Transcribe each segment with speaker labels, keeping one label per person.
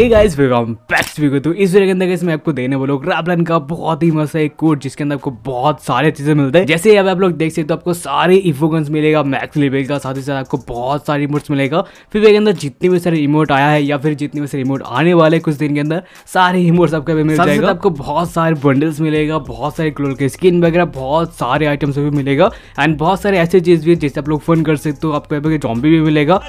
Speaker 1: hey guys welcome back to video तो इस video के अंदर गाइस मैं आपको देने वाला हूं ग्राबलन का बहुत ही मस्त एक कोड जिसके अंदर आपको बहुत सारे चीजें मिलते हैं जैसे अब आप लोग देख सकते हो तो आपको सारे इफोगन्स मिलेगा मैक्स लेवल का साथ ही साथ आपको बहुत सारे इमोट्स मिलेगा फिर के अंदर जितने भी सारे इमोट आया है या फिर जितने भी सारे इमोट आने वाले कुछ दिन के अंदर सारे इमोट्स आपको मिल जाएगा आपको बहुत सारे बंडल्स मिलेगा बहुत सारे क्लोर के स्किन वगैरह बहुत सारे आइटम्स भी मिलेगा एंड बहुत सारे ऐसे चीज भी जैसे आप लोग फोन कर सकते हो आपको जॉम्बी भी मिलेगा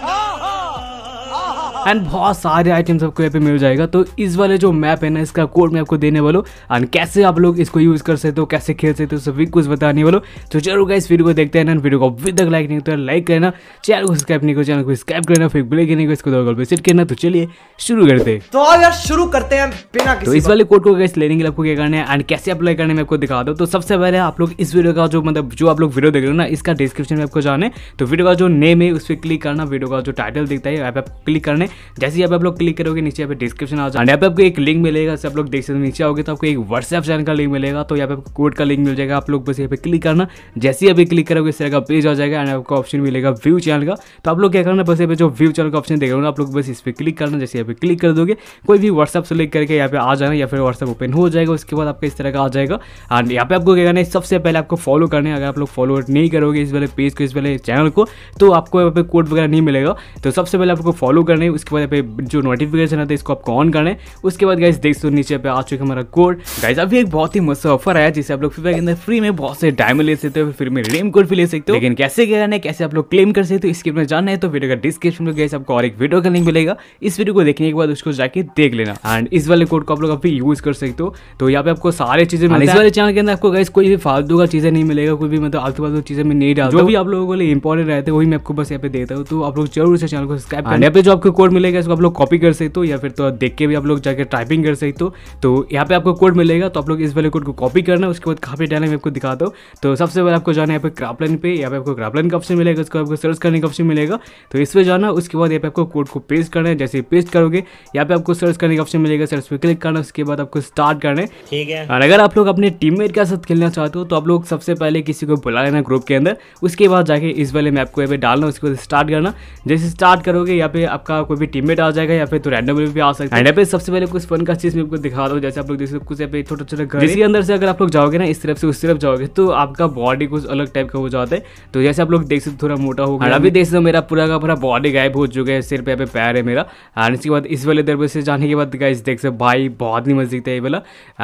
Speaker 1: एंड बहुत सारे आइटम्स आपको यहाँ पे मिल जाएगा तो इस वाले जो मैप है ना इसका कोड मैं आपको देने वालों एंड कैसे आप लोग इसको यूज़ कर सकते हो कैसे खेल सकते हो सभी कुछ बताने वालों तो जरूर इस वीडियो को देखते हैं वीडियो को अभी तक लाइक नहीं होता लाइक करना चैनल को सब्सक्राइब नहीं करो चैनल को सब्सक्राइब करना फिर ब्लेक नहीं इसको इसको दो सेट करना तो चलिए शुरू करते हैं तो यार शुरू करते हैं बिना तो इस वाले कोड को कैसे लेने के लिए आपको क्या करना है एंड कैसे अप्लाई करने में आपको दिखा दो तो सबसे पहले आप लोग इस वीडियो का जो मतलब जो आप लोग वीडियो देख रहे हो ना इसका डिस्क्रिप्शन में आपको जाना है तो वीडियो का जो नेम है उस पर क्लिक करना वीडियो का जो टाइटल दिखता है क्लिक करने जैसे ही आप लोग क्लिक करोगे नीचे पे डिस्क्रिप्शन आ जाए आपको एक लिंक मिलेगा आप लोग देख सकते हैं नीचे आओगे तो आपको एक व्हाट्सएप चैनल का लिंक मिलेगा तो यहाँ पे कोड का लिंक मिल जाएगा आप लोग बस यहाँ पे क्लिक करना जैसे ही अभी क्लिक करोगे इस तरह का पेज आ जाएगा एंड आपको ऑप्शन मिलेगा व्यू चैनल का तो आप लोग क्या करना बस यहाँ पे जो व्यू चैनल का ऑप्शन देख रहे आप लोग बस इस पर क्लिक करना जैसे यहाँ पे क्लिक कर दोगे कोई भी व्हाट्सअप सेलेक्ट करके यहाँ पे आ जाना या फिर व्हाट्सएप ओपन हो जाएगा उसके बाद आपका इस तरह का आ जाएगा एंड यहाँ पे आपको क्या करना है सबसे पहले आपको फॉलो करना है अगर आप लोग फॉलो नहीं करोगे इस वाले पेज को इस वाले चैनल को तो आपको यहाँ पे कोड वगैरह नहीं मिलेगा तो सबसे पहले आपको फॉलो करना है उसके बाद जो नोटिफिकेशन आता है इसको आपको ऑन करना है उसके बाद गाइज देख सो नीचे पे आ चुका हमारा कोड गाइज अभी एक बहुत ही मस्त ऑफर आया जिसे आप लोग फ्री के अंदर फ्री में बहुत से डायमंड ले सकते हो फिर में रिडीम कोड भी ले सकते हो लेकिन कैसे करना है कैसे आप लोग क्लेम कर सकते हो इसके बारे में जानना है तो वीडियो का डिस्क्रिप्शन में गाइज आपको और एक वीडियो का लिंक मिलेगा इस वीडियो को देखने के बाद उसको जाके देख लेना एंड इस वाले कोड को आप लोग अभी यूज कर सकते हो तो यहाँ पे आपको सारे चीजें मिलेगी इस वाले चैनल के अंदर आपको गाइज कोई भी फालतू का चीजें नहीं मिलेगा कोई भी मतलब आलतू फालतू चीजें मैं नहीं डाल जो भी आप लोगों के लिए इंपॉर्टेंट रहते हैं वही मैं आपको बस यहाँ पे देता हूँ तो आप लोग जरूर से चैनल को सब्सक्राइब करें जो आपको कोड कोड मिलेगा इसको आप लोग कॉपी कर सकते हो या फिर तो देख के भी आप लोग जाकर टाइपिंग कर सकते हो तो यहाँ पे आपको कोड मिलेगा तो आप लोग इस वाले कोड को कॉपी करना उसके बाद काफी डायलॉग मैं आपको दिखा दो तो सबसे पहले आपको जाना है यहाँ पे क्रापलाइन पे यहाँ पे आपको क्रापलाइन का ऑप्शन मिलेगा उसको आपको सर्च करने का ऑप्शन मिलेगा तो इस पर जाना उसके बाद यहाँ पे आपको कोड को पेस्ट करना है जैसे पेस्ट करोगे यहाँ पे आपको सर्च करने का ऑप्शन मिलेगा सर्च पर क्लिक करना उसके बाद आपको स्टार्ट करना है ठीक है और अगर आप लोग अपने टीममेट के साथ खेलना चाहते हो तो आप लोग सबसे पहले किसी को बुला लेना ग्रुप के अंदर उसके बाद जाके इस वाले मैप को यहाँ पे डालना उसके बाद स्टार्ट करना जैसे स्टार्ट करोगे यहाँ पे आपका कोई भी टीममेट आ जाएगा या फिर तो रैंडम में भी आ सकता है पे सबसे पहले कुछ फन का चीज मैं आपको दिखा रहा हूँ जैसे आप लोग देख सकते कुछ यहाँ पे छोटा छोटा घर इसी अंदर से अगर आप लोग जाओगे ना इस तरफ से उस तरफ जाओगे तो आपका बॉडी कुछ अलग टाइप का हो जाता है तो जैसे आप लोग देख सकते थोड़ा मोटा हो गया हाँ, अभी देख सकते मेरा पूरा का पूरा बॉडी गायब हो चुका है सिर्फ यहाँ पे पैर है मेरा एंड इसके बाद इस वाले दरबे से जाने के बाद गाइस देख सकते भाई बहुत ही मजदीक दिखता है ये वाला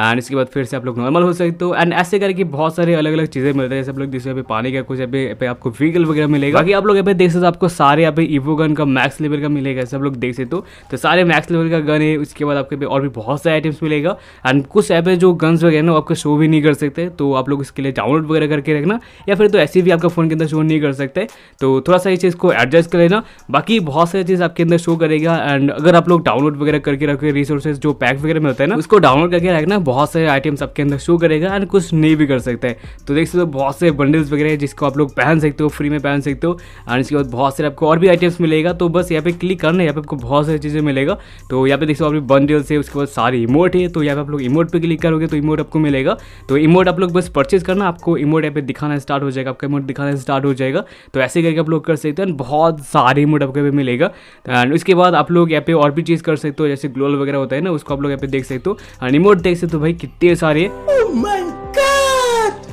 Speaker 1: एंड इसके बाद फिर से आप लोग नॉर्मल हो सकते हो एंड ऐसे करके बहुत सारे अलग अलग चीज़ें मिलते हैं जैसे आप लोग देख सकते पानी का कुछ यहाँ पे आपको व्हीकल वगैरह मिलेगा बाकी आप लोग यहाँ पे देख सकते आपको सारे यहाँ पे इवोगन का मैक्स लेवल का मिलेगा सब लोग देख सकते हो तो, तो सारे मैक्स लेवल का गन है उसके बाद आपके और भी बहुत सारे आइटम्स मिलेगा एंड कुछ ऐप है जो गन्स वगैरह ना आपको शो भी नहीं कर सकते तो आप लोग इसके लिए डाउनलोड वगैरह करके रखना या फिर तो ऐसे भी आपका फ़ोन के अंदर शो नहीं कर सकते तो थोड़ा सा ये चीज़ को एडजस्ट कर लेना बाकी बहुत सारी चीज़ आपके अंदर शो करेगा एंड अगर आप लोग डाउनलोड वगैरह करके रखोगे रिसोर्सेज जो पैक वगैरह में होता है ना उसको डाउनलोड करके रखना बहुत सारे आइटम्स आपके अंदर शो करेगा एंड कुछ नहीं भी कर सकते तो देख सकते हो बहुत से बंडल्स वगैरह जिसको आप लोग पहन सकते हो फ्री में पहन सकते हो एंड इसके बाद बहुत सारे आपको और भी आइटम्स मिलेगा तो बस यहाँ पे क्लिक करना पे आपको बहुत सारी चीज़ें मिलेगा तो यहाँ पे देख सकते हो आप रियल से उसके बाद सारे इमोट है तो यहाँ पे आप लोग इमोट पे क्लिक करोगे तो इमोट आपको मिलेगा तो इमोट आप लोग बस परचेज करना आपको इमोट यहाँ पे दिखाना स्टार्ट हो जाएगा आपका इमोट दिखाना स्टार्ट हो जाएगा तो ऐसे करके आप लोग कर सकते हो बहुत सारे इमोट आपको यहाँ मिलेगा एंड उसके बाद आप लोग यहाँ पे और भी चीज़ कर सकते हो जैसे ग्लोल वगैरह होता है ना उसको आप लोग यहाँ पे देख सकते हो एंड इमोट देख सकते हो भाई कितने सारे oh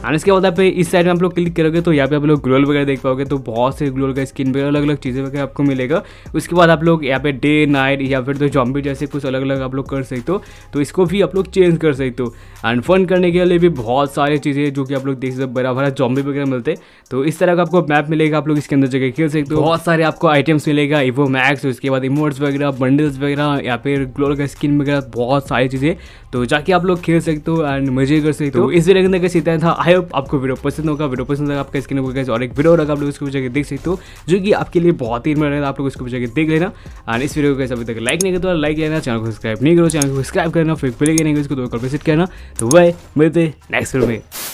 Speaker 1: एंड इसके बाद आप इस साइड में आप लोग क्लिक करोगे तो यहाँ पे आप लोग ग्लोल वगैरह देख पाओगे तो बहुत से ग्लोल का स्किन वगैरह अलग अलग चीज़ें वगैरह आपको मिलेगा उसके बाद आप लोग यहाँ पे डे नाइट या फिर तो जॉम्बी जैसे कुछ अलग अलग आप लोग कर सकते हो तो इसको भी आप लोग चेंज कर सकते हो एंड फन करने के लिए भी बहुत सारी चीज़ें जो कि आप लोग देख सकते हो बड़ा भरा जॉम्बी वगैरह मिलते तो इस तरह का आपको मैप मिलेगा आप लोग इसके अंदर जगह खेल सकते हो बहुत सारे आपको आइटम्स मिलेगा इवो मैक्स उसके बाद इमोट्स वगैरह बंडल्स वगैरह या फिर ग्लोल का स्किन वगैरह बहुत सारी चीज़ें तो जाके आप लोग खेल सकते हो एंड मजे कर सकते हो तो इस वीडियो के अंदर सीता था आई आई होप आपको वीडियो पसंद होगा वीडियो पसंद होगा आपका स्क्रीन होगा और एक वीडियो होगा आप लोग उसको जाकर देख सकते हो जो कि आपके लिए बहुत ही इम्पोर्टेंट है आप लोग उसको जाकर देख लेना और इस वीडियो को कैसे अभी तक लाइक नहीं करता लाइक तो लेना चैनल को सब्सक्राइब नहीं करो चैनल को सब्सक्राइब करना फिर प्ले करने इसको दो कर विजिट करना तो वह मिलते नेक्स्ट वीडियो में